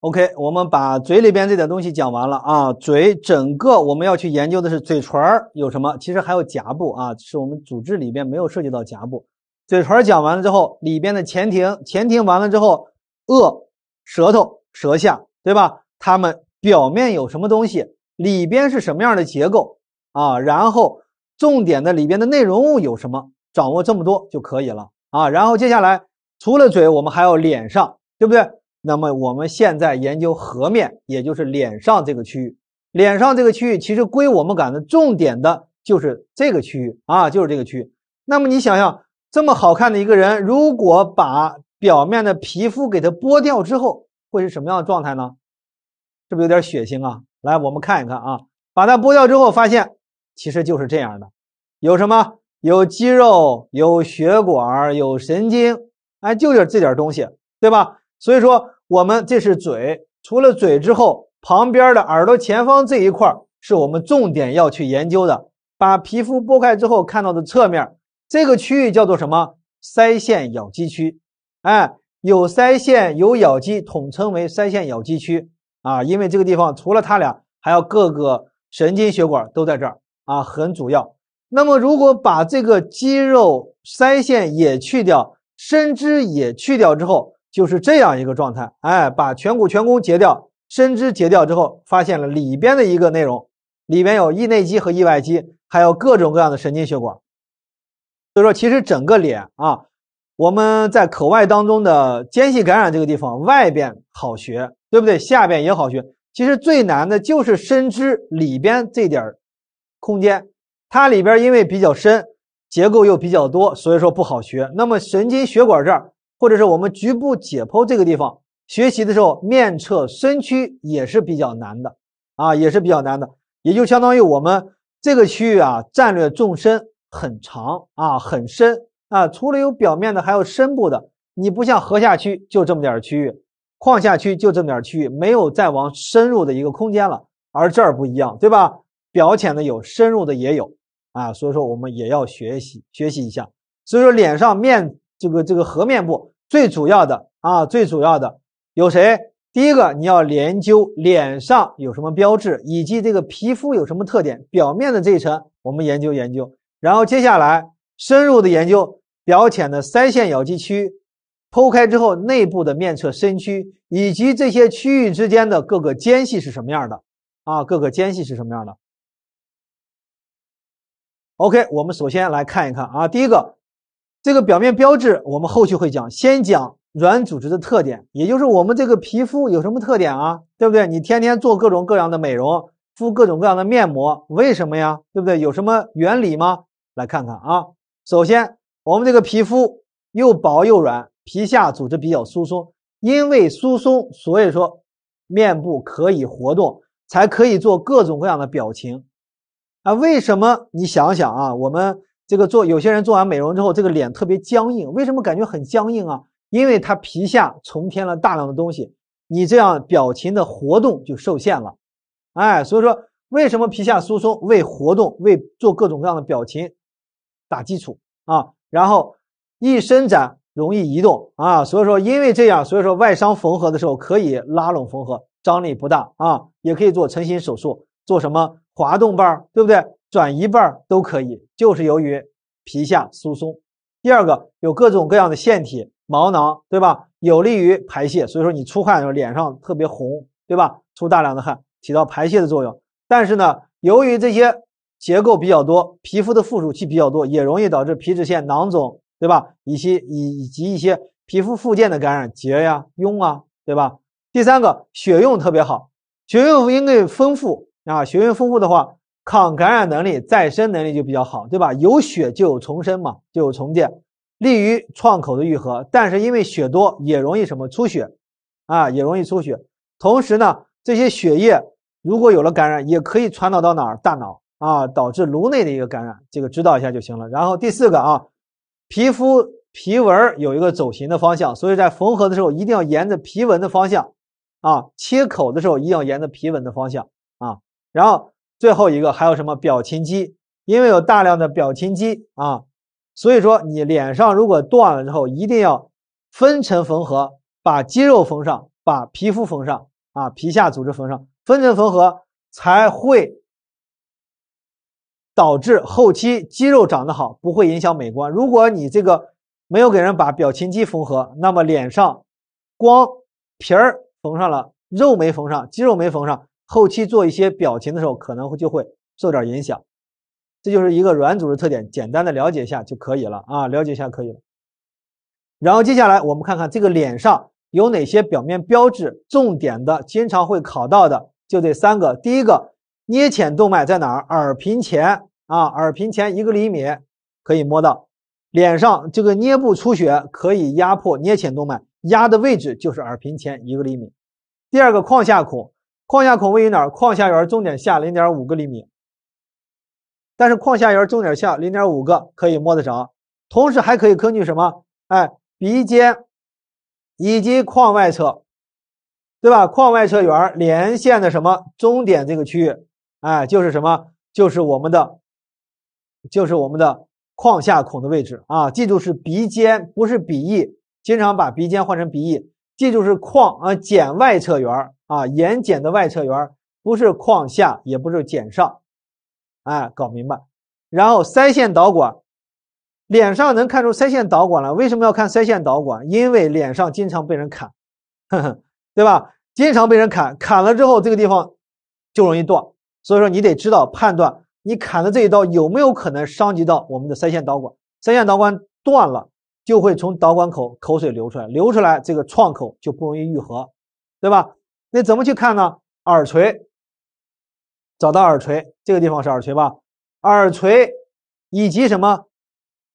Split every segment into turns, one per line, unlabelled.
OK，我们把嘴里边这点东西讲完了啊。嘴整个我们要去研究的是嘴唇儿有什么，其实还有颊部啊，是我们组织里边没有涉及到颊部。嘴唇儿讲完了之后，里边的前庭，前庭完了之后，颚、舌头、舌下，对吧？它们表面有什么东西？里边是什么样的结构啊？然后重点的里边的内容物有什么？掌握这么多就可以了啊。然后接下来除了嘴，我们还要脸上，对不对？那么我们现在研究颌面，也就是脸上这个区域。脸上这个区域其实归我们管的重点的就是这个区域啊，就是这个区。域。那么你想想，这么好看的一个人，如果把表面的皮肤给它剥掉之后，会是什么样的状态呢？是不是有点血腥啊！来，我们看一看啊，把它剥掉之后，发现其实就是这样的：有什么？有肌肉，有血管，有神经，哎，就是这点东西，对吧？所以说，我们这是嘴，除了嘴之后，旁边的耳朵前方这一块是我们重点要去研究的。把皮肤剥开之后看到的侧面，这个区域叫做什么？腮腺咬肌区。哎，有腮腺，有咬肌，统称为腮腺咬肌区啊。因为这个地方除了它俩，还有各个神经血管都在这儿啊，很主要。那么，如果把这个肌肉、腮腺也去掉，分肢也去掉之后，就是这样一个状态，哎，把颧骨颧弓截掉，深肢截掉之后，发现了里边的一个内容，里边有翼内肌和翼外肌，还有各种各样的神经血管。所以说，其实整个脸啊，我们在口外当中的间隙感染这个地方，外边好学，对不对？下边也好学，其实最难的就是深肢里边这点空间，它里边因为比较深，结构又比较多，所以说不好学。那么神经血管这儿。或者是我们局部解剖这个地方学习的时候，面侧身躯也是比较难的啊，也是比较难的。也就相当于我们这个区域啊，战略纵深很长啊，很深啊。除了有表面的，还有深部的。你不像河下区就这么点区域，矿下区就这么点区域，没有再往深入的一个空间了。而这儿不一样，对吧？表浅的有，深入的也有啊。所以说我们也要学习学习一下。所以说脸上面。这个这个颌面部最主要的啊，最主要的有谁？第一个你要研究脸上有什么标志，以及这个皮肤有什么特点，表面的这一层我们研究研究。然后接下来深入的研究表浅的腮腺咬肌区，剖开之后内部的面侧深区，以及这些区域之间的各个间隙是什么样的啊？各个间隙是什么样的？OK，我们首先来看一看啊，第一个。这个表面标志，我们后续会讲。先讲软组织的特点，也就是我们这个皮肤有什么特点啊？对不对？你天天做各种各样的美容，敷各种各样的面膜，为什么呀？对不对？有什么原理吗？来看看啊。首先，我们这个皮肤又薄又软，皮下组织比较疏松。因为疏松，所以说面部可以活动，才可以做各种各样的表情。啊，为什么？你想想啊，我们。这个做有些人做完美容之后，这个脸特别僵硬，为什么感觉很僵硬啊？因为他皮下重添了大量的东西，你这样表情的活动就受限了。哎，所以说为什么皮下疏松为活动、为做各种各样的表情打基础啊？然后一伸展容易移动啊，所以说因为这样，所以说外伤缝合的时候可以拉拢缝合，张力不大啊，也可以做成型手术，做什么滑动瓣，对不对？转一半儿都可以，就是由于皮下疏松。第二个，有各种各样的腺体、毛囊，对吧？有利于排泄，所以说你出汗的时候脸上特别红，对吧？出大量的汗，起到排泄的作用。但是呢，由于这些结构比较多，皮肤的附属器比较多，也容易导致皮脂腺囊肿，对吧？以及以以及一些皮肤附件的感染，结呀、痈啊，对吧？第三个，血用特别好，血用应该丰富啊，血用丰富的话。抗感染能力、再生能力就比较好，对吧？有血就有重生嘛，就有重建，利于创口的愈合。但是因为血多也容易什么出血啊，也容易出血。同时呢，这些血液如果有了感染，也可以传导到哪儿？大脑啊，导致颅内的一个感染。这个知道一下就行了。然后第四个啊，皮肤皮纹有一个走形的方向，所以在缝合的时候一定要沿着皮纹的方向啊，切口的时候一定要沿着皮纹的方向啊，然后。最后一个还有什么表情肌？因为有大量的表情肌啊，所以说你脸上如果断了之后，一定要分层缝合，把肌肉缝上，把皮肤缝上啊，皮下组织缝上，分层缝合才会导致后期肌肉长得好，不会影响美观。如果你这个没有给人把表情肌缝合，那么脸上光皮儿缝上了，肉没缝上，肌肉没缝上。后期做一些表情的时候，可能就会受点影响，这就是一个软组织特点，简单的了解一下就可以了啊，了解一下可以了。然后接下来我们看看这个脸上有哪些表面标志，重点的经常会考到的就这三个。第一个，颞浅动脉在哪儿？耳屏前啊，耳屏前一个厘米可以摸到。脸上这个捏部出血可以压迫颞浅动脉，压的位置就是耳屏前一个厘米。第二个，眶下孔。眶下孔位于哪儿？眶下缘中点下零点五个厘米，但是眶下缘中点下零点五个可以摸得着，同时还可以根据什么？哎，鼻尖以及眶外侧，对吧？眶外侧缘连线的什么中点这个区域，哎，就是什么？就是我们的，就是我们的眶下孔的位置啊！记住是鼻尖，不是鼻翼，经常把鼻尖换成鼻翼。这就是眶啊，睑外侧缘啊，眼睑的外侧缘，不是眶下，也不是睑上，哎，搞明白。然后腮腺导管，脸上能看出腮腺导管了？为什么要看腮腺导管？因为脸上经常被人砍，呵呵，对吧？经常被人砍，砍了之后这个地方就容易断，所以说你得知道判断你砍的这一刀有没有可能伤及到我们的腮腺导管，腮腺导管断了。就会从导管口口水流出来，流出来这个创口就不容易愈合，对吧？那怎么去看呢？耳垂，找到耳垂这个地方是耳垂吧？耳垂以及什么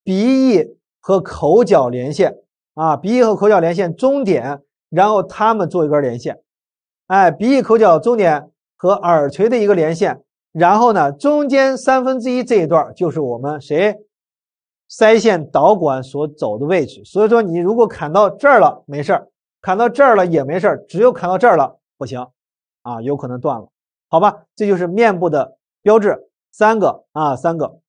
鼻翼和口角连线啊？鼻翼和口角连线中点，然后它们做一根连线，哎，鼻翼口角中点和耳垂的一个连线，然后呢中间三分之一这一段就是我们谁？腮腺导管所走的位置，所以说你如果砍到这儿了没事儿，砍到这儿了也没事儿，只有砍到这儿了不行，啊，有可能断了，好吧？这就是面部的标志，三个啊，三个，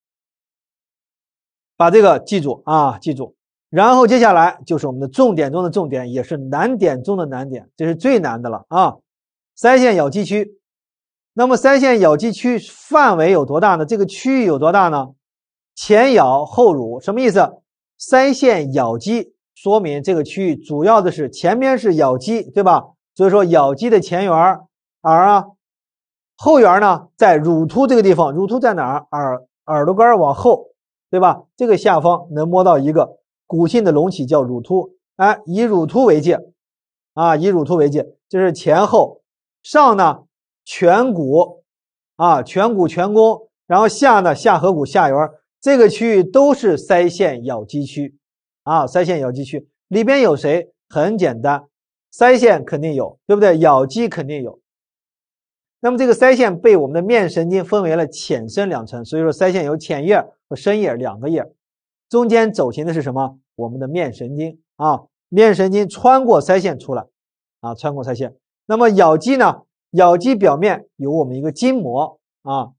把这个记住啊，记住。然后接下来就是我们的重点中的重点，也是难点中的难点，这是最难的了啊。腮腺咬肌区，那么腮腺咬肌区范围有多大呢？这个区域有多大呢？前咬后乳什么意思？腮腺咬肌说明这个区域主要的是前面是咬肌，对吧？所以说咬肌的前缘儿耳啊，后缘呢在乳突这个地方。乳突在哪儿？耳耳朵根儿往后，对吧？这个下方能摸到一个骨性的隆起叫乳突，哎，以乳突为界，啊，以乳突为界，就是前后上呢颧骨啊，颧骨颧弓，然后下呢下颌骨下缘。这个区域都是腮腺咬肌区，啊，腮腺咬肌区里边有谁？很简单，腮腺肯定有，对不对？咬肌肯定有。那么这个腮腺被我们的面神经分为了浅、深两层，所以说腮腺有浅叶和深叶两个叶，中间走行的是什么？我们的面神经啊，面神经穿过腮腺出来，啊，穿过腮腺。那么咬肌呢？咬肌表面有我们一个筋膜啊。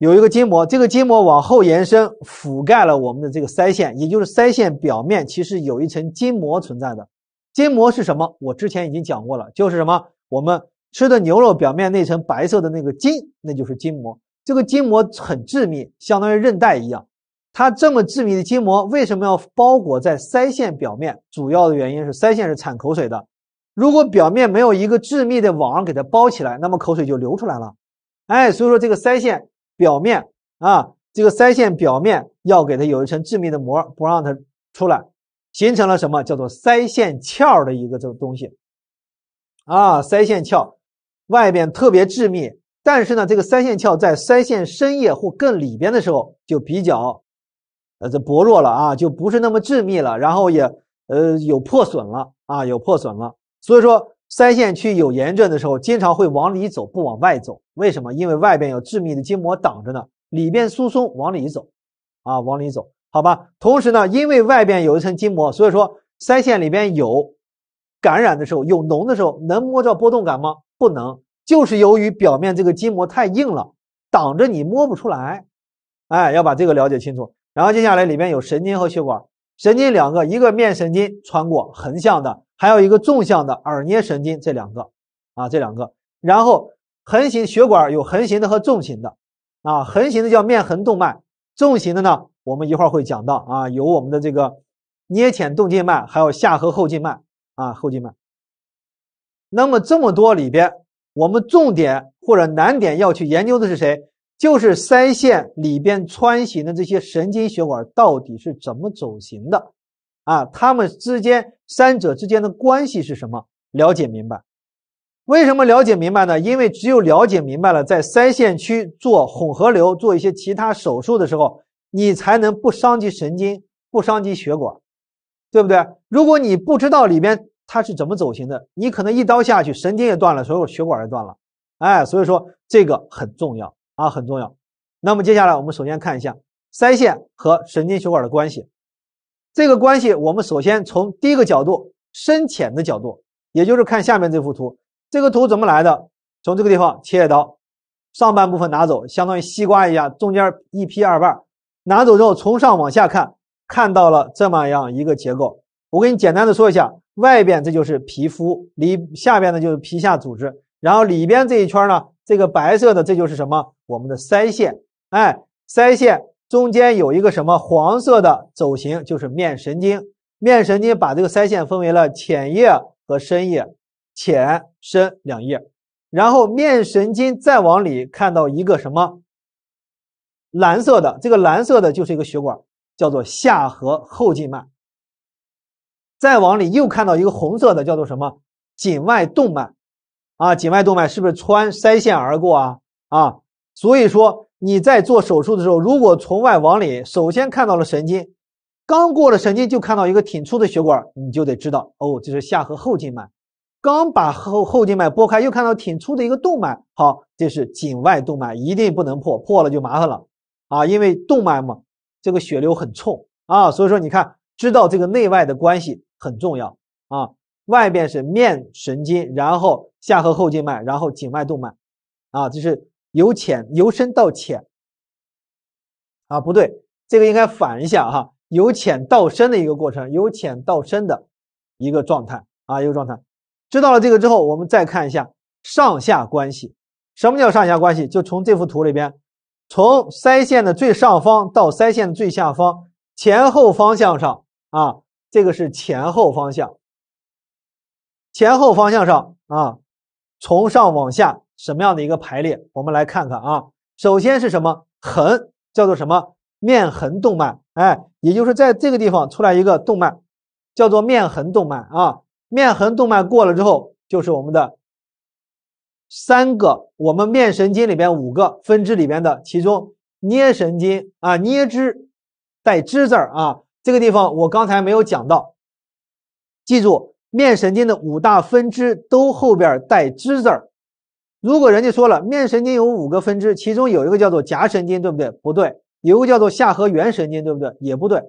有一个筋膜，这个筋膜往后延伸，覆盖了我们的这个腮腺，也就是腮腺表面其实有一层筋膜存在的。筋膜是什么？我之前已经讲过了，就是什么？我们吃的牛肉表面那层白色的那个筋，那就是筋膜。这个筋膜很致密，相当于韧带一样。它这么致密的筋膜为什么要包裹在腮腺表面？主要的原因是腮腺是产口水的，如果表面没有一个致密的网给它包起来，那么口水就流出来了。哎，所以说这个腮腺。表面啊，这个腮腺表面要给它有一层致密的膜，不让它出来，形成了什么叫做腮腺鞘的一个这东西啊，腮腺鞘外边特别致密，但是呢，这个腮腺鞘在腮腺深叶或更里边的时候就比较呃这薄弱了啊，就不是那么致密了，然后也呃有破损了啊，有破损了，所以说。腮腺区有炎症的时候，经常会往里走，不往外走。为什么？因为外边有致密的筋膜挡着呢，里边疏松，往里走，啊，往里走，好吧。同时呢，因为外边有一层筋膜，所以说腮腺里边有感染的时候，有脓的时候，能摸到波动感吗？不能，就是由于表面这个筋膜太硬了，挡着你摸不出来。哎，要把这个了解清楚。然后接下来，里面有神经和血管。神经两个，一个面神经穿过横向的，还有一个纵向的耳颞神经，这两个啊，这两个。然后横行血管有横行的和纵行的，啊，横行的叫面横动脉，纵行的呢，我们一会儿会讲到啊，有我们的这个颞浅动静脉，还有下颌后静脉啊，后静脉。那么这么多里边，我们重点或者难点要去研究的是谁？就是腮腺里边穿行的这些神经血管到底是怎么走行的，啊，它们之间三者之间的关系是什么？了解明白，为什么了解明白呢？因为只有了解明白了，在腮腺区做混合瘤、做一些其他手术的时候，你才能不伤及神经，不伤及血管，对不对？如果你不知道里边它是怎么走行的，你可能一刀下去，神经也断了，所有血管也断了，哎，所以说这个很重要。啊，很重要。那么接下来，我们首先看一下腮腺和神经血管的关系。这个关系，我们首先从第一个角度，深浅的角度，也就是看下面这幅图。这个图怎么来的？从这个地方切一刀，上半部分拿走，相当于西瓜一样，中间一劈二半，拿走之后，从上往下看，看到了这么样一个结构。我给你简单的说一下，外边这就是皮肤，里下边呢就是皮下组织，然后里边这一圈呢。这个白色的这就是什么？我们的腮腺，哎，腮腺中间有一个什么黄色的走形，就是面神经。面神经把这个腮腺分为了浅叶和深叶，浅深两叶。然后面神经再往里看到一个什么？蓝色的，这个蓝色的就是一个血管，叫做下颌后静脉。再往里又看到一个红色的，叫做什么？颈外动脉。啊，颈外动脉是不是穿腮腺而过啊？啊，所以说你在做手术的时候，如果从外往里，首先看到了神经，刚过了神经就看到一个挺粗的血管，你就得知道，哦，这是下颌后静脉。刚把后后静脉拨开，又看到挺粗的一个动脉，好，这是颈外动脉，一定不能破，破了就麻烦了啊，因为动脉嘛，这个血流很冲啊，所以说你看，知道这个内外的关系很重要啊。外边是面神经，然后下颌后静脉，然后颈脉动脉，啊，这是由浅由深到浅，啊，不对，这个应该反一下哈，由浅到深的一个过程，由浅到深的一个状态啊，一个状态。知道了这个之后，我们再看一下上下关系。什么叫上下关系？就从这幅图里边，从腮腺的最上方到腮腺最下方，前后方向上啊，这个是前后方向。前后方向上啊，从上往下什么样的一个排列？我们来看看啊。首先是什么？横叫做什么？面横动脉，哎，也就是在这个地方出来一个动脉，叫做面横动脉啊。面横动脉过了之后，就是我们的三个我们面神经里边五个分支里边的其中捏神经啊，捏支带支字儿啊，这个地方我刚才没有讲到，记住。面神经的五大分支都后边带“支”字儿。如果人家说了面神经有五个分支，其中有一个叫做颊神经，对不对？不对，有一个叫做下颌缘神经，对不对？也不对。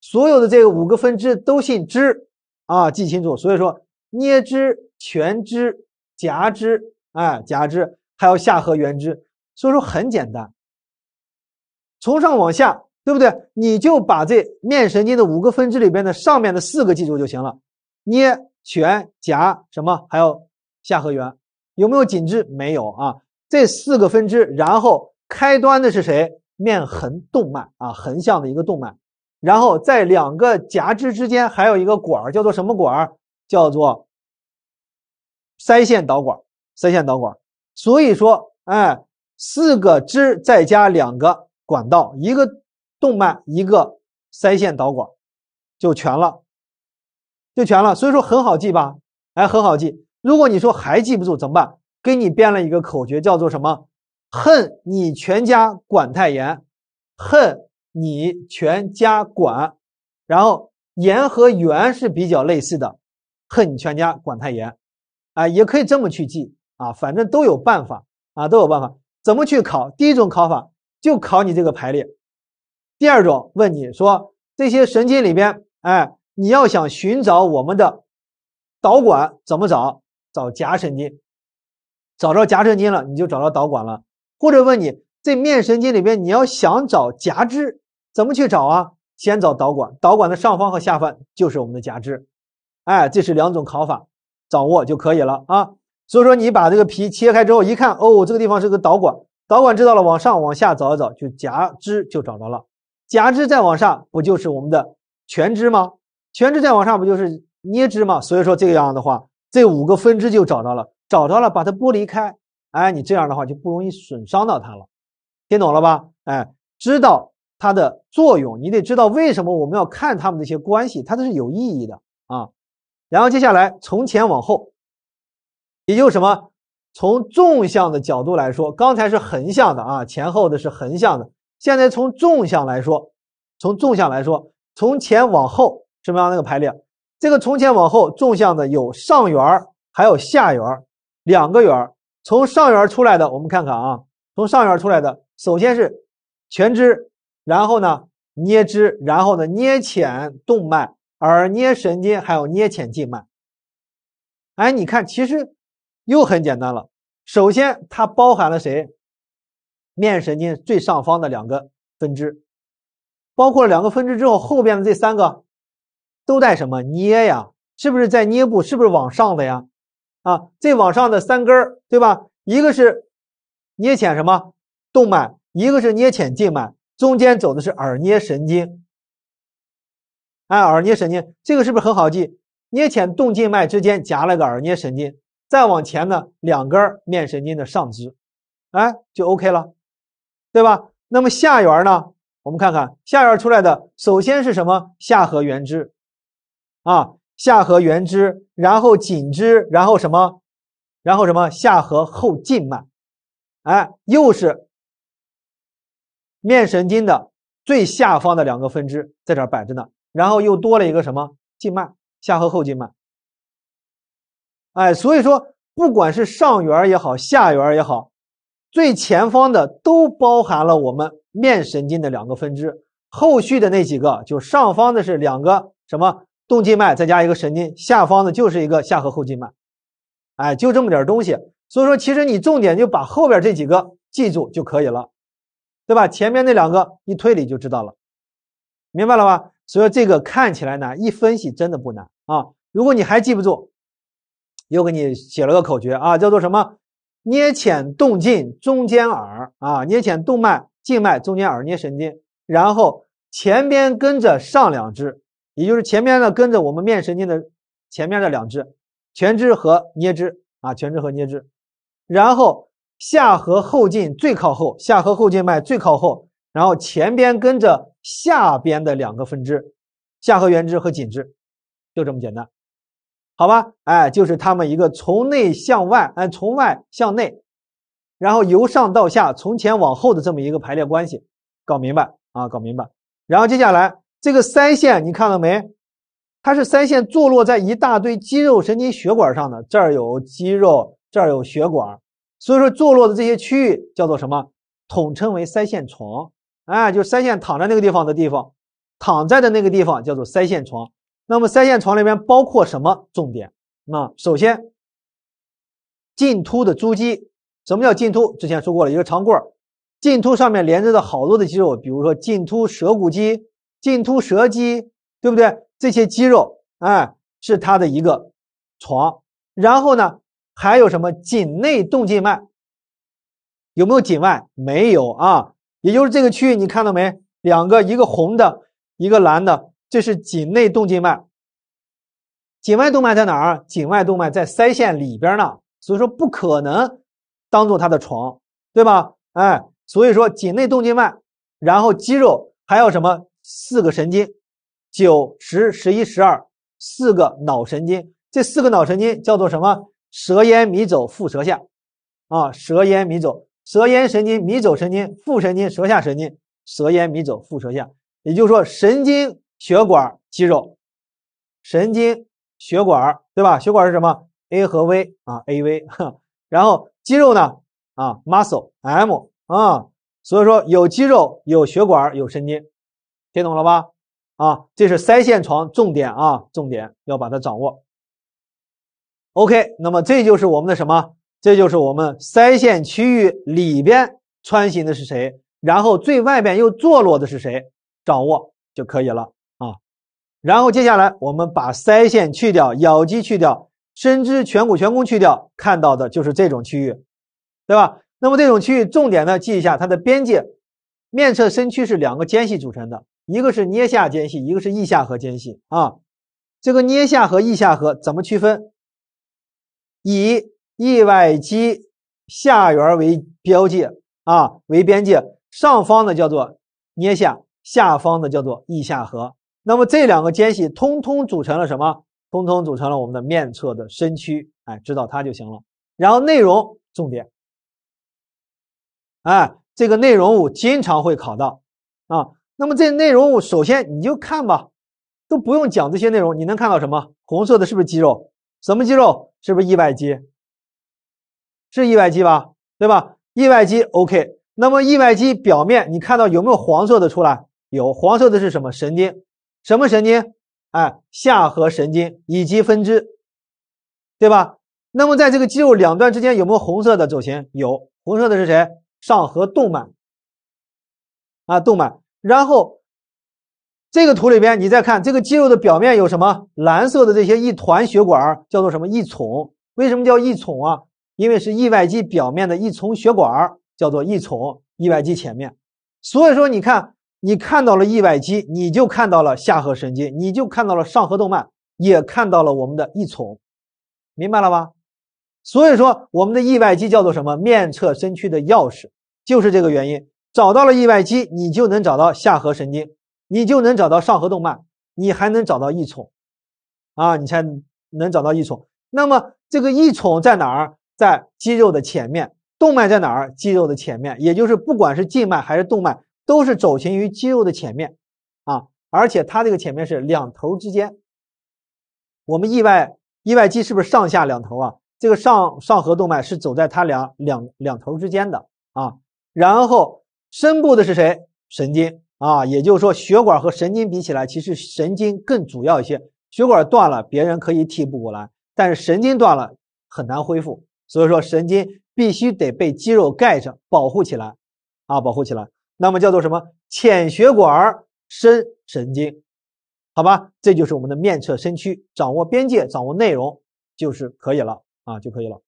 所有的这个五个分支都姓“支”啊，记清楚。所以说，捏支、颧支、颊支，哎，颊支，还有下颌缘支。所以说很简单，从上往下，对不对？你就把这面神经的五个分支里边的上面的四个记住就行了，捏、全夹什么？还有下颌缘有没有紧致？没有啊。这四个分支，然后开端的是谁？面横动脉啊，横向的一个动脉。然后在两个夹支之间还有一个管儿，叫做什么管儿？叫做腮腺导管。腮腺导管。所以说，哎，四个支再加两个管道，一个动脉，一个腮腺导管，就全了。就全了，所以说很好记吧？哎，很好记。如果你说还记不住怎么办？给你编了一个口诀，叫做什么？恨你全家管太严，恨你全家管。然后严和圆是比较类似的，恨你全家管太严。啊，也可以这么去记啊，反正都有办法啊，都有办法。怎么去考？第一种考法就考你这个排列，第二种问你说这些神经里边，哎。你要想寻找我们的导管，怎么找？找夹神经，找着夹神经了，你就找到导管了。或者问你，这面神经里边，你要想找夹肢，怎么去找啊？先找导管，导管的上方和下方就是我们的夹肢。哎，这是两种考法，掌握就可以了啊。所以说，你把这个皮切开之后，一看，哦，这个地方是个导管，导管知道了，往上、往下找一找，就夹肢就找到了。夹肢再往上，不就是我们的全肢吗？全枝再往上不就是捏枝吗？所以说这个样的话，这五个分支就找到了，找到了，把它剥离开。哎，你这样的话就不容易损伤到它了，听懂了吧？哎，知道它的作用，你得知道为什么我们要看它们的一些关系，它都是有意义的啊。然后接下来从前往后，也就是什么？从纵向的角度来说，刚才是横向的啊，前后的是横向的。现在从纵向来说，从纵向来说，从前往后。什么样的一个排列？这个从前往后纵向的有上缘儿，还有下缘儿，两个缘儿。从上缘出来的，我们看看啊，从上缘出来的，首先是全支，然后呢，捏支，然后呢，捏浅动脉，耳捏神经，还有捏浅静脉。哎，你看，其实又很简单了。首先，它包含了谁？面神经最上方的两个分支，包括了两个分支之后，后边的这三个。都在什么捏呀？是不是在捏部？是不是往上的呀？啊，这往上的三根儿，对吧？一个是捏浅什么动脉，一个是捏浅静脉，中间走的是耳捏神经。哎，耳捏神经，这个是不是很好记？捏浅动静脉之间夹了个耳捏神经，再往前呢，两根面神经的上肢，哎，就 OK 了，对吧？那么下缘呢？我们看看下缘出来的，首先是什么？下颌缘支。啊，下颌缘支，然后颈支，然后什么，然后什么下颌后静脉，哎，又是面神经的最下方的两个分支在这摆着呢。然后又多了一个什么静脉，下颌后静脉。哎，所以说不管是上缘也好，下缘也好，最前方的都包含了我们面神经的两个分支，后续的那几个就上方的是两个什么？动静脉再加一个神经，下方的就是一个下颌后静脉，哎，就这么点儿东西。所以说，其实你重点就把后边这几个记住就可以了，对吧？前面那两个一推理就知道了，明白了吧？所以说这个看起来难，一分析真的不难啊。如果你还记不住，又给你写了个口诀啊，叫做什么？捏浅动静中间耳啊，捏浅动脉静脉中间耳捏神经，然后前边跟着上两支。也就是前面呢跟着我们面神经的前面的两支，全支和捏支啊，全支和捏支，然后下颌后径最靠后，下颌后静脉最靠后，然后前边跟着下边的两个分支，下颌缘支和颈支，就这么简单，好吧？哎，就是他们一个从内向外，哎，从外向内，然后由上到下，从前往后的这么一个排列关系，搞明白啊，搞明白，然后接下来。这个腮腺你看到没？它是腮腺坐落在一大堆肌肉、神经、血管上的。这儿有肌肉，这儿有血管，所以说坐落的这些区域叫做什么？统称为腮腺床。哎，就腮腺躺在那个地方的地方，躺在的那个地方叫做腮腺床。那么腮腺床里面包括什么重点？那首先，进突的诸肌。什么叫进突？之前说过了一个长棍儿，茎突上面连着的好多的肌肉，比如说进突舌骨肌。颈突舌肌，对不对？这些肌肉，哎，是它的一个床。然后呢，还有什么？颈内动静脉，有没有颈外？没有啊，也就是这个区域，你看到没？两个，一个红的，一个蓝的，这是颈内动静脉。颈外动脉在哪儿？颈外动脉在腮腺里边呢，所以说不可能当做它的床，对吧？哎，所以说颈内动静脉，然后肌肉还有什么？四个神经，九十十一十二四个脑神经，这四个脑神经叫做什么？舌咽迷走腹舌下，啊，舌咽迷走，舌咽神经、迷走神经、副神经、舌下神经，舌咽迷走腹舌下。也就是说，神经、血管、肌肉，神经、血管，对吧？血管是什么？A 和 V 啊，A V。然后肌肉呢？啊，muscle M 啊，所以说有肌肉、有血管、有神经。听懂了吧？啊，这是腮腺床，重点啊，重点要把它掌握。OK，那么这就是我们的什么？这就是我们腮腺区域里边穿行的是谁？然后最外边又坐落的是谁？掌握就可以了啊。然后接下来我们把腮腺去掉，咬肌去掉，深支颧骨颧弓去掉，看到的就是这种区域，对吧？那么这种区域重点呢，记一下它的边界，面侧深区是两个间隙组成的。一个是颞下间隙，一个是翼下颌间隙啊。这个颞下颌、翼下颌怎么区分？以翼外肌下缘为标界啊，为边界，上方的叫做颞下，下方的叫做翼下颌。那么这两个间隙通通组成了什么？通通组成了我们的面侧的身躯，哎，知道它就行了。然后内容重点，哎，这个内容我经常会考到啊。那么这内容，首先你就看吧，都不用讲这些内容，你能看到什么？红色的是不是肌肉？什么肌肉？是不是意外肌？是意外肌吧？对吧？意外肌，OK。那么意外肌表面你看到有没有黄色的出来？有，黄色的是什么？神经？什么神经？哎，下颌神经以及分支，对吧？那么在这个肌肉两端之间有没有红色的走行？有，红色的是谁？上颌动脉，啊，动脉。然后，这个图里边，你再看这个肌肉的表面有什么？蓝色的这些一团血管叫做什么？一丛。为什么叫一丛啊？因为是意外肌表面的一丛血管，叫做一丛。意外肌前面，所以说你看，你看到了意外肌，你就看到了下颌神经，你就看到了上颌动脉，也看到了我们的一丛，明白了吧？所以说我们的意外肌叫做什么？面侧身躯的钥匙，就是这个原因。找到了意外肌，你就能找到下颌神经，你就能找到上颌动脉，你还能找到异宠，啊，你才能找到异宠。那么这个异宠在哪儿？在肌肉的前面，动脉在哪儿？肌肉的前面，也就是不管是静脉还是动脉，都是走行于肌肉的前面，啊，而且它这个前面是两头之间。我们意外意外肌是不是上下两头啊？这个上上颌动脉是走在它俩两两头之间的啊，然后。深部的是谁？神经啊，也就是说，血管和神经比起来，其实神经更主要一些。血管断了，别人可以替补过来，但是神经断了很难恢复。所以说，神经必须得被肌肉盖上，保护起来，啊，保护起来。那么叫做什么？浅血管，深神经，好吧？这就是我们的面侧身躯，掌握边界，掌握内容，就是可以了啊，就可以了。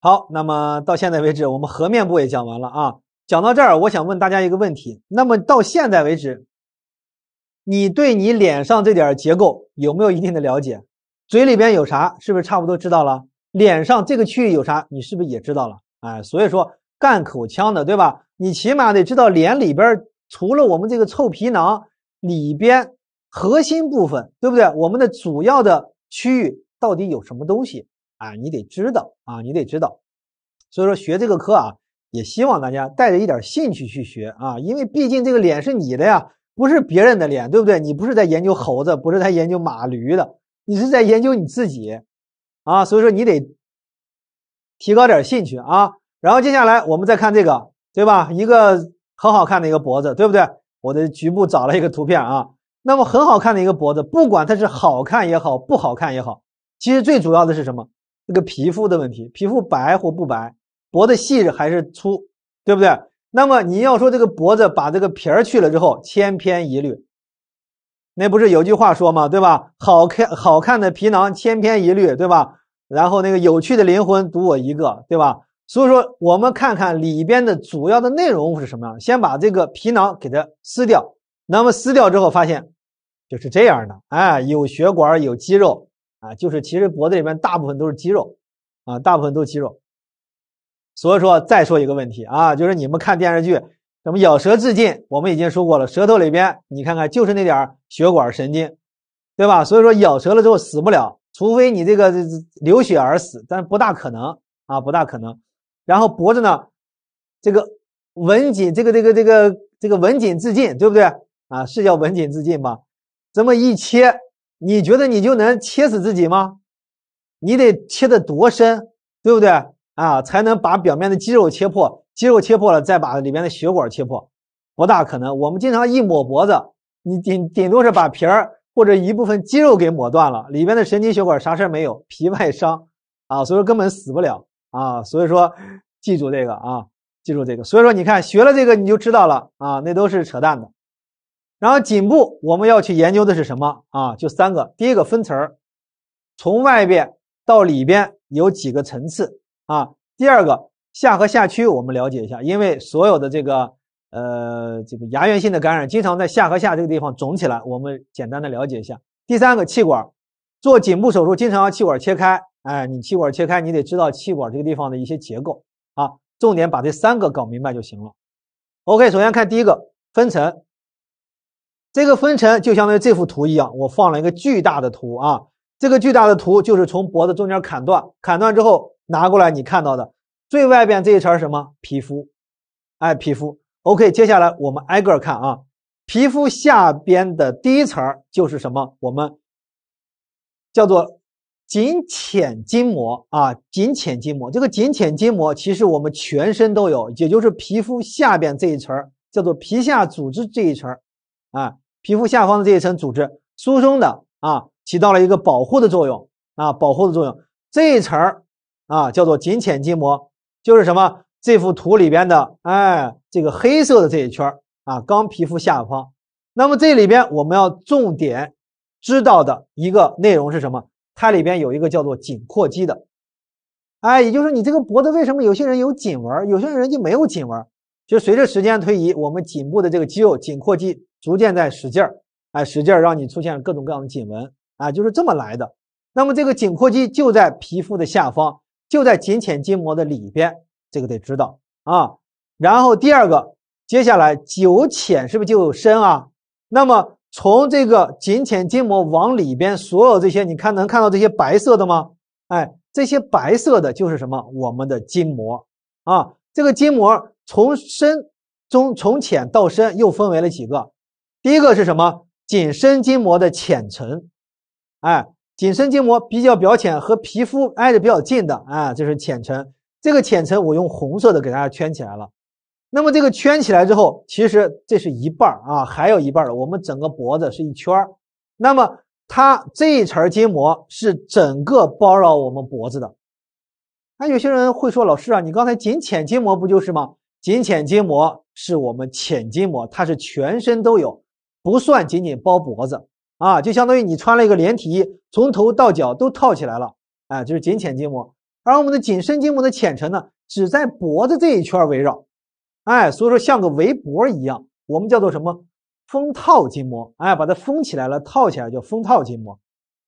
好，那么到现在为止，我们颌面部也讲完了啊。讲到这儿，我想问大家一个问题：那么到现在为止，你对你脸上这点结构有没有一定的了解？嘴里边有啥，是不是差不多知道了？脸上这个区域有啥，你是不是也知道了？哎，所以说干口腔的，对吧？你起码得知道脸里边除了我们这个臭皮囊里边核心部分，对不对？我们的主要的区域到底有什么东西？啊，你得知道啊，你得知道。所以说学这个课啊。也希望大家带着一点兴趣去学啊，因为毕竟这个脸是你的呀，不是别人的脸，对不对？你不是在研究猴子，不是在研究马驴的，你是在研究你自己，啊，所以说你得提高点兴趣啊。然后接下来我们再看这个，对吧？一个很好看的一个脖子，对不对？我的局部找了一个图片啊，那么很好看的一个脖子，不管它是好看也好，不好看也好，其实最主要的是什么？这个皮肤的问题，皮肤白或不白。脖子细还是粗，对不对？那么你要说这个脖子把这个皮儿去了之后千篇一律，那不是有句话说嘛，对吧？好看好看的皮囊千篇一律，对吧？然后那个有趣的灵魂独我一个，对吧？所以说我们看看里边的主要的内容是什么？先把这个皮囊给它撕掉，那么撕掉之后发现就是这样的，哎，有血管有肌肉啊，就是其实脖子里面大部分都是肌肉啊，大部分都是肌肉。所以说，再说一个问题啊，就是你们看电视剧，什么咬舌自尽？我们已经说过了，舌头里边你看看，就是那点血管神经，对吧？所以说咬舌了之后死不了，除非你这个流血而死，但不大可能啊，不大可能。然后脖子呢，这个文颈，这个这个这个这个文颈自尽，对不对？啊，是叫文颈自尽吧？这么一切，你觉得你就能切死自己吗？你得切得多深，对不对？啊，才能把表面的肌肉切破，肌肉切破了，再把里面的血管切破，不大可能。我们经常一抹脖子，你顶顶多是把皮儿或者一部分肌肉给抹断了，里面的神经血管啥事儿没有，皮外伤，啊，所以说根本死不了啊。所以说，记住这个啊，记住这个。所以说，你看学了这个你就知道了啊，那都是扯淡的。然后颈部我们要去研究的是什么啊？就三个，第一个分层儿，从外边到里边有几个层次。啊，第二个下颌下区，我们了解一下，因为所有的这个呃这个牙源性的感染，经常在下颌下这个地方肿起来。我们简单的了解一下。第三个气管，做颈部手术经常要气管切开，哎，你气管切开，你得知道气管这个地方的一些结构啊，重点把这三个搞明白就行了。OK，首先看第一个分层，这个分层就相当于这幅图一样，我放了一个巨大的图啊，这个巨大的图就是从脖子中间砍断，砍断之后。拿过来，你看到的最外边这一层什么皮肤？哎，皮肤。OK，接下来我们挨个看啊。皮肤下边的第一层就是什么？我们叫做颈浅筋膜啊，颈浅筋膜。这个颈浅筋膜其实我们全身都有，也就是皮肤下边这一层叫做皮下组织这一层啊，皮肤下方的这一层组织疏松的啊，起到了一个保护的作用啊，保护的作用这一层啊，叫做颈浅筋膜，就是什么？这幅图里边的，哎，这个黑色的这一圈啊，刚皮肤下方。那么这里边我们要重点知道的一个内容是什么？它里边有一个叫做颈阔肌的，哎，也就是说你这个脖子为什么有些人有颈纹，有些人就没有颈纹？就随着时间推移，我们颈部的这个肌肉颈阔肌逐渐在使劲儿，哎，使劲儿让你出现各种各样的颈纹啊，就是这么来的。那么这个颈阔肌就在皮肤的下方。就在颈浅筋膜的里边，这个得知道啊。然后第二个，接下来久浅是不是就有深啊？那么从这个颈浅筋膜往里边，所有这些，你看能看到这些白色的吗？哎，这些白色的就是什么？我们的筋膜啊。这个筋膜从深中从浅到深又分为了几个？第一个是什么？紧深筋膜的浅层，哎。颈深筋膜比较表浅，和皮肤挨得比较近的啊，这是浅层。这个浅层我用红色的给大家圈起来了。那么这个圈起来之后，其实这是一半啊，还有一半的。我们整个脖子是一圈那么它这一层筋膜是整个包绕我们脖子的。那有些人会说，老师啊，你刚才紧浅筋膜不就是吗？紧浅筋膜是我们浅筋膜，它是全身都有，不算仅仅包脖子。啊，就相当于你穿了一个连体衣，从头到脚都套起来了，哎，就是颈浅筋膜；而我们的颈深筋膜的浅层呢，只在脖子这一圈围绕，哎，所以说像个围脖一样，我们叫做什么？封套筋膜，哎，把它封起来了，套起来叫封套筋膜。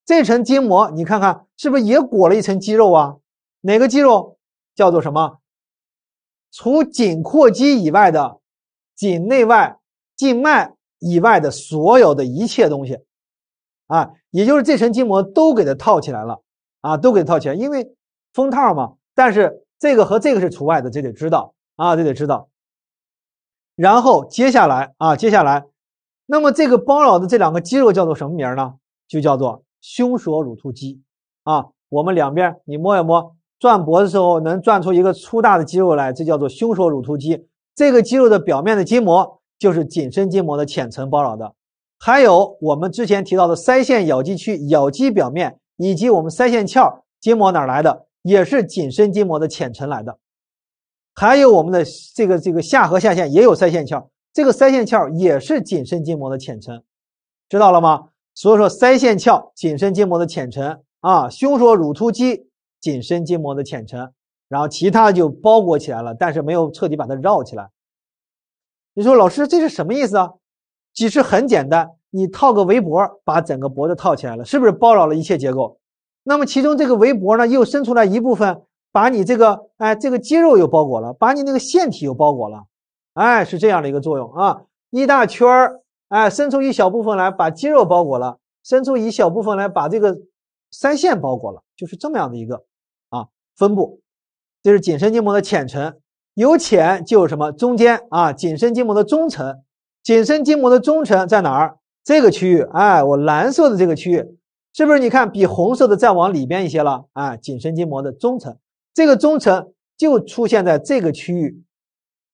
这层筋膜，你看看是不是也裹了一层肌肉啊？哪个肌肉叫做什么？除颈阔肌以外的颈内外静脉以外的所有的一切东西。啊，也就是这层筋膜都给它套起来了，啊，都给套起来，因为封套嘛。但是这个和这个是除外的，这得知道啊，这得知道。然后接下来啊，接下来，那么这个包绕的这两个肌肉叫做什么名呢？就叫做胸锁乳突肌啊。我们两边你摸一摸，转脖子的时候能转出一个粗大的肌肉来，这叫做胸锁乳突肌。这个肌肉的表面的筋膜就是紧身筋膜的浅层包绕的。还有我们之前提到的腮腺咬肌区咬肌表面，以及我们腮腺鞘筋膜哪来的，也是紧身筋膜的浅层来的。还有我们的这个这个下颌下线也有腮腺鞘，这个腮腺鞘也是紧身筋膜的浅层，知道了吗？所以说腮腺鞘紧身筋膜的浅层啊，胸锁乳突肌紧身筋膜的浅层，然后其他就包裹起来了，但是没有彻底把它绕起来。你说老师这是什么意思啊？其实很简单，你套个围脖，把整个脖子套起来了，是不是包绕了一切结构？那么其中这个围脖呢，又伸出来一部分，把你这个哎这个肌肉又包裹了，把你那个腺体又包裹了，哎是这样的一个作用啊，一大圈儿，哎伸出一小部分来把肌肉包裹了，伸出一小部分来把这个腮腺包裹了，就是这么样的一个啊分布，这是紧身筋膜的浅层，有浅就有什么中间啊，紧身筋膜的中层。紧身筋膜的中层在哪儿？这个区域，哎，我蓝色的这个区域，是不是你看比红色的再往里边一些了？哎，紧身筋膜的中层，这个中层就出现在这个区域，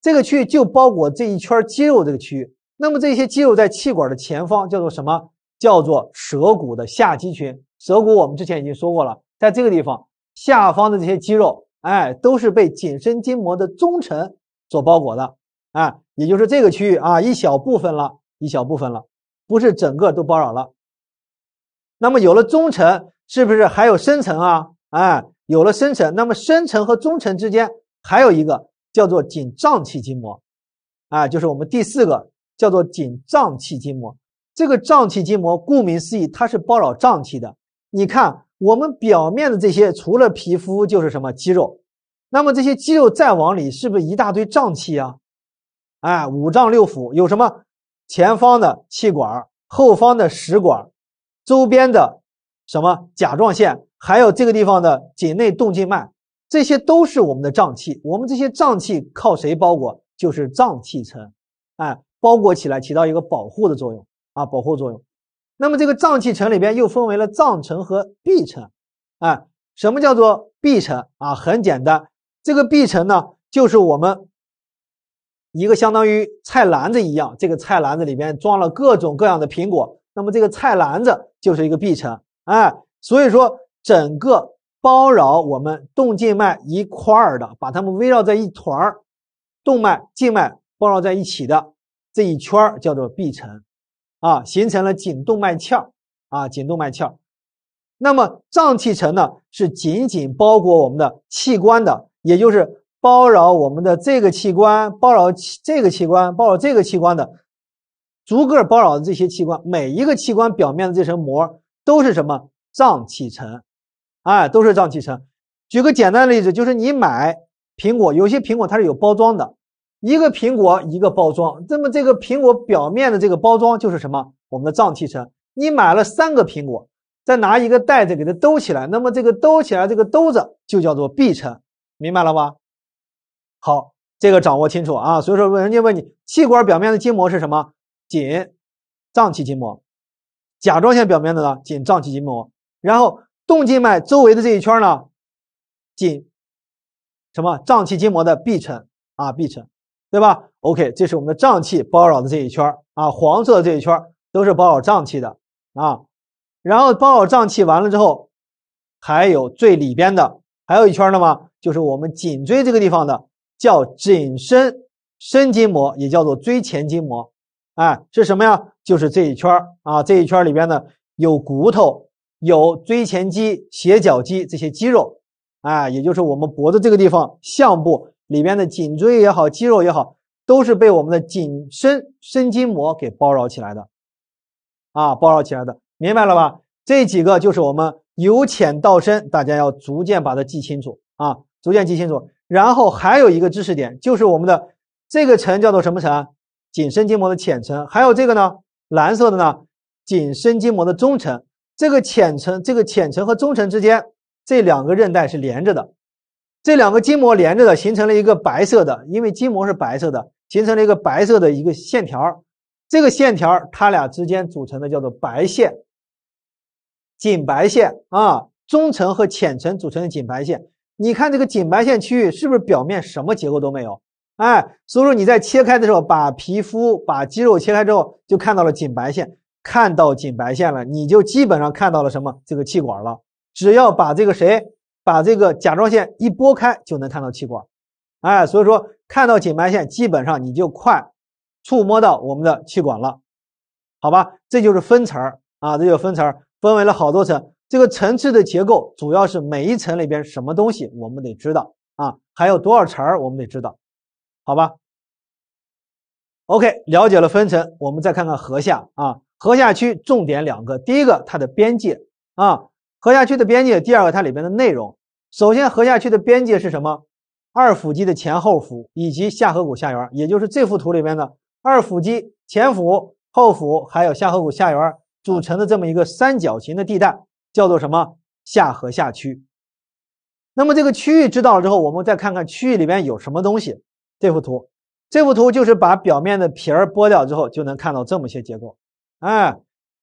这个区域就包裹这一圈肌肉。这个区域，那么这些肌肉在气管的前方，叫做什么？叫做舌骨的下肌群。舌骨我们之前已经说过了，在这个地方下方的这些肌肉，哎，都是被紧身筋膜的中层所包裹的，哎。也就是这个区域啊，一小部分了，一小部分了，不是整个都包扰了。那么有了中层，是不是还有深层啊？哎，有了深层，那么深层和中层之间还有一个叫做颈脏器筋膜，啊，就是我们第四个叫做颈脏器筋膜。这个脏器筋膜顾名思义，它是包扰脏器的。你看我们表面的这些，除了皮肤就是什么肌肉，那么这些肌肉再往里，是不是一大堆脏器啊？哎，五脏六腑有什么？前方的气管，后方的食管，周边的什么甲状腺，还有这个地方的颈内动静脉，这些都是我们的脏器。我们这些脏器靠谁包裹？就是脏器层。哎，包裹起来起到一个保护的作用啊，保护作用。那么这个脏器层里边又分为了脏层和壁层。哎，什么叫做壁层啊？很简单，这个壁层呢，就是我们。一个相当于菜篮子一样，这个菜篮子里面装了各种各样的苹果，那么这个菜篮子就是一个壁层，哎，所以说整个包绕我们动静脉一块儿的，把它们围绕在一团儿，动脉、静脉包绕在一起的这一圈儿叫做壁层，啊，形成了颈动脉鞘，啊，颈动脉鞘。那么脏器层呢，是仅仅包裹我们的器官的，也就是。包扰我们的这个器官，包扰这个器官，包扰这个器官的，逐个包绕这些器官，每一个器官表面的这层膜都是什么？脏器层，哎，都是脏器层。举个简单的例子，就是你买苹果，有些苹果它是有包装的，一个苹果一个包装，那么这个苹果表面的这个包装就是什么？我们的脏器层。你买了三个苹果，再拿一个袋子给它兜起来，那么这个兜起来这个兜子就叫做壁层，明白了吧？好，这个掌握清楚啊！所以说，人家问你气管表面的筋膜是什么？紧脏器筋膜。甲状腺表面的呢？紧脏器筋膜。然后动静脉周围的这一圈呢？紧什么脏器筋膜的壁层啊？壁层，对吧？OK，这是我们的脏器包绕的这一圈啊，黄色的这一圈都是包绕脏器的啊。然后包绕脏器完了之后，还有最里边的，还有一圈的吗？就是我们颈椎这个地方的。叫颈深深筋膜，也叫做椎前筋膜，哎，是什么呀？就是这一圈啊，这一圈里边呢有骨头，有椎前肌、斜角肌这些肌肉，哎，也就是我们脖子这个地方项部里边的颈椎也好，肌肉也好，都是被我们的颈深深筋膜给包绕起来的，啊，包绕起来的，明白了吧？这几个就是我们由浅到深，大家要逐渐把它记清楚啊，逐渐记清楚。然后还有一个知识点，就是我们的这个层叫做什么层？紧深筋膜的浅层，还有这个呢，蓝色的呢，紧身筋膜的中层。这个浅层，这个浅层和中层之间，这两个韧带是连着的，这两个筋膜连着的，形成了一个白色的，因为筋膜是白色的，形成了一个白色的一个线条。这个线条，它俩之间组成的叫做白线，紧白线啊，中层和浅层组成的紧白线。你看这个颈白线区域是不是表面什么结构都没有？哎，所以说你在切开的时候，把皮肤、把肌肉切开之后，就看到了颈白线。看到颈白线了，你就基本上看到了什么？这个气管了。只要把这个谁，把这个甲状腺一拨开，就能看到气管。哎，所以说看到颈白线，基本上你就快触摸到我们的气管了，好吧？这就是分层儿啊，这就分层儿，分为了好多层。这个层次的结构主要是每一层里边什么东西我们得知道啊，还有多少层我们得知道，好吧？OK，了解了分层，我们再看看颌下啊，颌下区重点两个，第一个它的边界啊，颌下区的边界；第二个它里边的内容。首先，颌下区的边界是什么？二腹肌的前后腹以及下颌骨下缘，也就是这幅图里面的二腹肌前腹、后腹还有下颌骨下缘组成的这么一个三角形的地带。叫做什么下颌下区。那么这个区域知道了之后，我们再看看区域里面有什么东西。这幅图，这幅图就是把表面的皮儿剥掉之后，就能看到这么些结构。哎，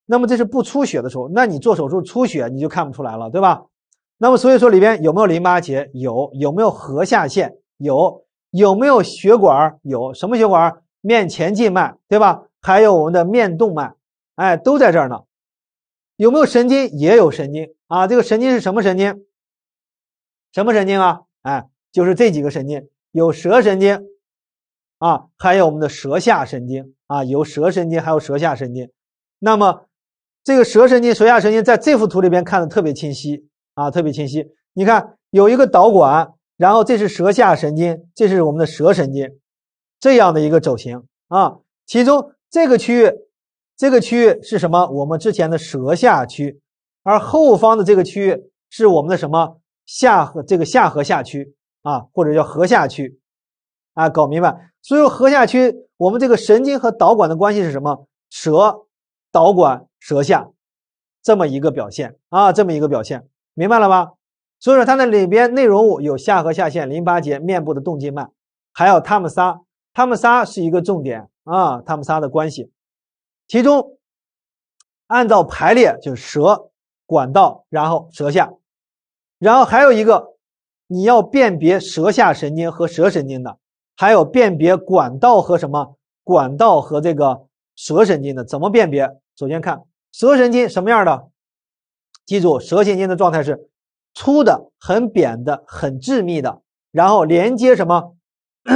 那么这是不出血的时候，那你做手术出血你就看不出来了，对吧？那么所以说里边有没有淋巴结？有，有没有颌下腺？有，有没有血管？有什么血管？面前静脉，对吧？还有我们的面动脉，哎，都在这儿呢。有没有神经也有神经啊？这个神经是什么神经？什么神经啊？哎，就是这几个神经，有舌神经啊，还有我们的舌下神经啊，有舌神经还有舌下神经。那么，这个舌神经、舌下神经在这幅图里边看的特别清晰啊，特别清晰。你看，有一个导管，然后这是舌下神经，这是我们的舌神经这样的一个走形啊。其中这个区域。这个区域是什么？我们之前的舌下区，而后方的这个区域是我们的什么下颌这个下颌下区啊，或者叫颌下区啊，搞明白。所以颌下区我们这个神经和导管的关系是什么？舌导管舌下这么一个表现啊，这么一个表现，明白了吧？所以说它的里边内容物有下颌下腺淋巴结、面部的动静脉，还有他们仨，他们仨是一个重点啊，他们仨的关系。其中，按照排列就是舌、管道，然后舌下，然后还有一个，你要辨别舌下神经和舌神经的，还有辨别管道和什么管道和这个舌神经的，怎么辨别？首先看舌神经什么样的，记住舌神经的状态是粗的、很扁的、很致密的，然后连接什么？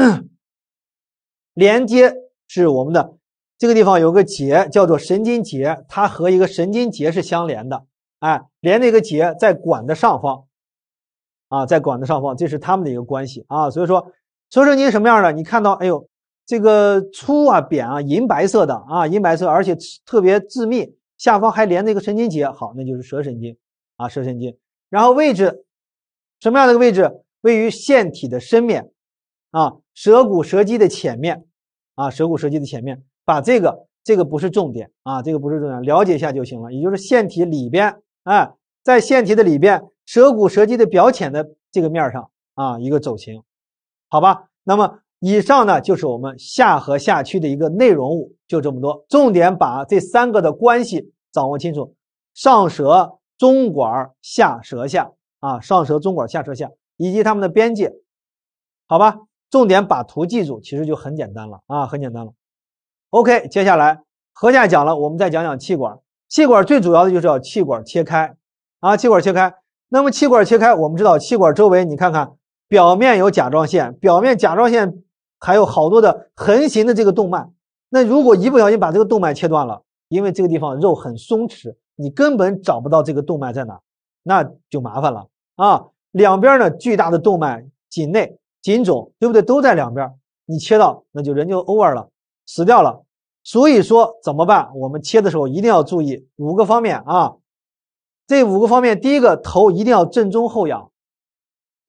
连接是我们的。这个地方有个结，叫做神经节，它和一个神经节是相连的，哎，连着一个结在管的上方，啊，在管的上方，这是它们的一个关系啊。所以说，所以说经什么样的？你看到，哎呦，这个粗啊、扁啊、银白色的啊、银白色，而且特别致密，下方还连着一个神经节。好，那就是舌神经啊，舌神经。然后位置什么样的一个位置？位于腺体的深面，啊，舌骨舌肌的前面，啊，舌骨舌肌的前面。把这个，这个不是重点啊，这个不是重点，了解一下就行了。也就是腺体里边，哎，在腺体的里边，舌骨舌肌的表浅的这个面上啊，一个走形，好吧？那么以上呢，就是我们下颌下区的一个内容物，就这么多。重点把这三个的关系掌握清楚：上舌、中管、下舌下啊，上舌、中管、下舌下，以及它们的边界，好吧？重点把图记住，其实就很简单了啊，很简单了。OK，接下来颌下讲了，我们再讲讲气管。气管最主要的就是要气管切开啊，气管切开。那么气管切开，我们知道气管周围你看看，表面有甲状腺，表面甲状腺还有好多的横行的这个动脉。那如果一不小心把这个动脉切断了，因为这个地方肉很松弛，你根本找不到这个动脉在哪，那就麻烦了啊。两边呢巨大的动脉，颈内、颈总，对不对？都在两边，你切到那就人就 over 了。死掉了，所以说怎么办？我们切的时候一定要注意五个方面啊。这五个方面，第一个头一定要正中后仰，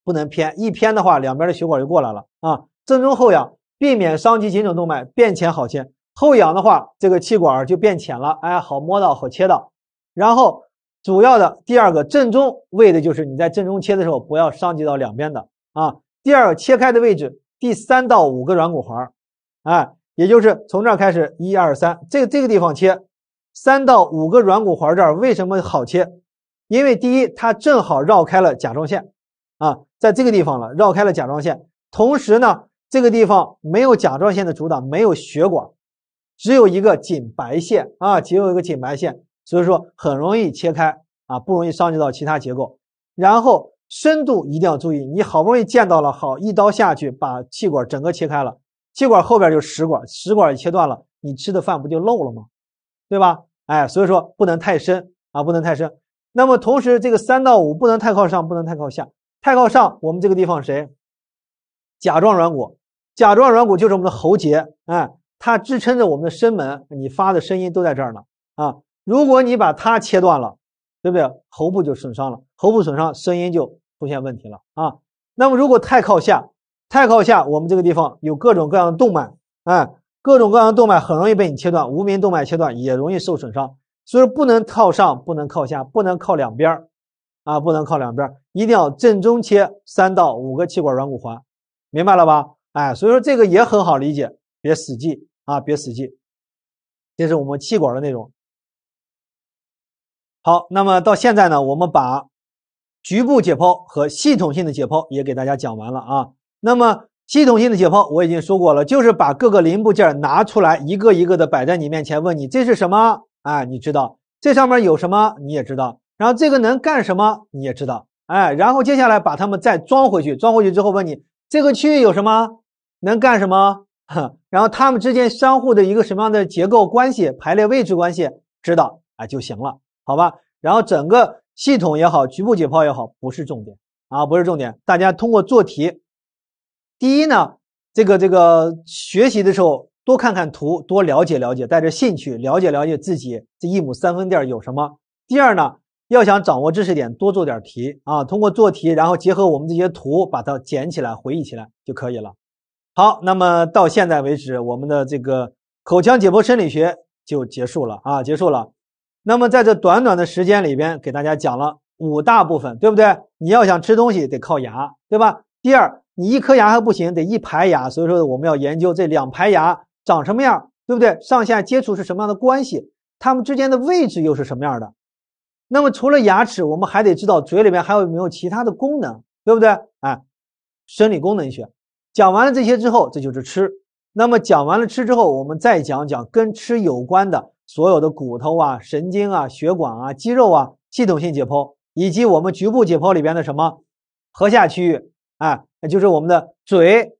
不能偏，一偏的话两边的血管就过来了啊。正中后仰，避免伤及颈总动脉，变浅好切。后仰的话，这个气管就变浅了，哎，好摸到，好切到。然后主要的第二个，正中为的就是你在正中切的时候不要伤及到两边的啊。第二切开的位置，第三到五个软骨环，哎。也就是从这儿开始，一二三，这这个地方切，三到五个软骨环这儿为什么好切？因为第一，它正好绕开了甲状腺，啊，在这个地方了，绕开了甲状腺。同时呢，这个地方没有甲状腺的阻挡，没有血管，只有一个紧白线啊，只有一个紧白线，所以说很容易切开啊，不容易伤及到其他结构。然后深度一定要注意，你好不容易见到了，好一刀下去把气管整个切开了。气管后边就食管，食管一切断了，你吃的饭不就漏了吗？对吧？哎，所以说不能太深啊，不能太深。那么同时，这个三到五不能太靠上，不能太靠下。太靠上，我们这个地方谁？甲状软骨，甲状软骨就是我们的喉结，哎，它支撑着我们的声门，你发的声音都在这儿呢。啊，如果你把它切断了，对不对？喉部就损伤了，喉部损伤，声音就出现问题了啊。那么如果太靠下。太靠下，我们这个地方有各种各样的动脉，哎，各种各样的动脉很容易被你切断，无名动脉切断也容易受损伤，所以说不能靠上，不能靠下，不能靠两边儿，啊，不能靠两边儿，一定要正中切三到五个气管软骨环，明白了吧？哎，所以说这个也很好理解，别死记啊，别死记，这是我们气管的内容。好，那么到现在呢，我们把局部解剖和系统性的解剖也给大家讲完了啊。那么系统性的解剖我已经说过了，就是把各个零部件拿出来，一个一个的摆在你面前，问你这是什么？哎，你知道这上面有什么？你也知道，然后这个能干什么？你也知道，哎，然后接下来把它们再装回去，装回去之后问你这个区域有什么？能干什么？然后它们之间相互的一个什么样的结构关系、排列位置关系，知道啊就行了，好吧？然后整个系统也好，局部解剖也好，不是重点啊，不是重点，大家通过做题。第一呢，这个这个学习的时候多看看图，多了解了解，带着兴趣了解了解自己这一亩三分地儿有什么。第二呢，要想掌握知识点，多做点题啊，通过做题，然后结合我们这些图把它捡起来、回忆起来就可以了。好，那么到现在为止，我们的这个口腔解剖生理学就结束了啊，结束了。那么在这短短的时间里边，给大家讲了五大部分，对不对？你要想吃东西得靠牙，对吧？第二。你一颗牙还不行，得一排牙，所以说我们要研究这两排牙长什么样，对不对？上下接触是什么样的关系？它们之间的位置又是什么样的？那么除了牙齿，我们还得知道嘴里面还有没有其他的功能，对不对？哎，生理功能学讲完了这些之后，这就是吃。那么讲完了吃之后，我们再讲讲跟吃有关的所有的骨头啊、神经啊、血管啊、肌肉啊、系统性解剖，以及我们局部解剖里边的什么颌下区域，哎。也就是我们的嘴、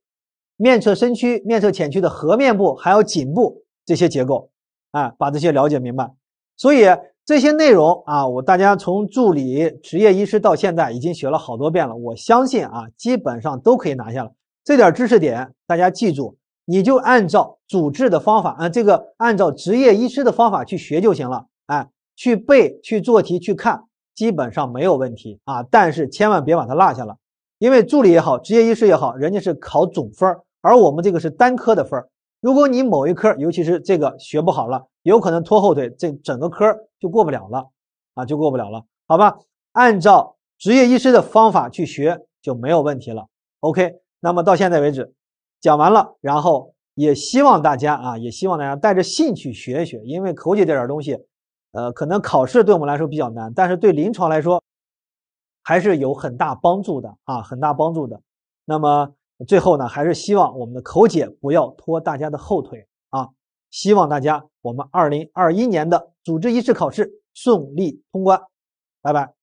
面侧、身躯、面侧、浅区的颌面部，还有颈部这些结构，啊，把这些了解明白。所以这些内容啊，我大家从助理职业医师到现在已经学了好多遍了，我相信啊，基本上都可以拿下了。这点知识点大家记住，你就按照主治的方法，啊，这个按照职业医师的方法去学就行了，哎，去背、去做题、去看，基本上没有问题啊。但是千万别把它落下了。因为助理也好，职业医师也好，人家是考总分儿，而我们这个是单科的分儿。如果你某一科，尤其是这个学不好了，有可能拖后腿，这整个科就过不了了啊，就过不了了。好吧，按照职业医师的方法去学就没有问题了。OK，那么到现在为止讲完了，然后也希望大家啊，也希望大家带着兴趣学一学，因为口解这点东西，呃，可能考试对我们来说比较难，但是对临床来说。还是有很大帮助的啊，很大帮助的。那么最后呢，还是希望我们的口姐不要拖大家的后腿啊！希望大家我们二零二一年的组织一次考试顺利通关，拜拜。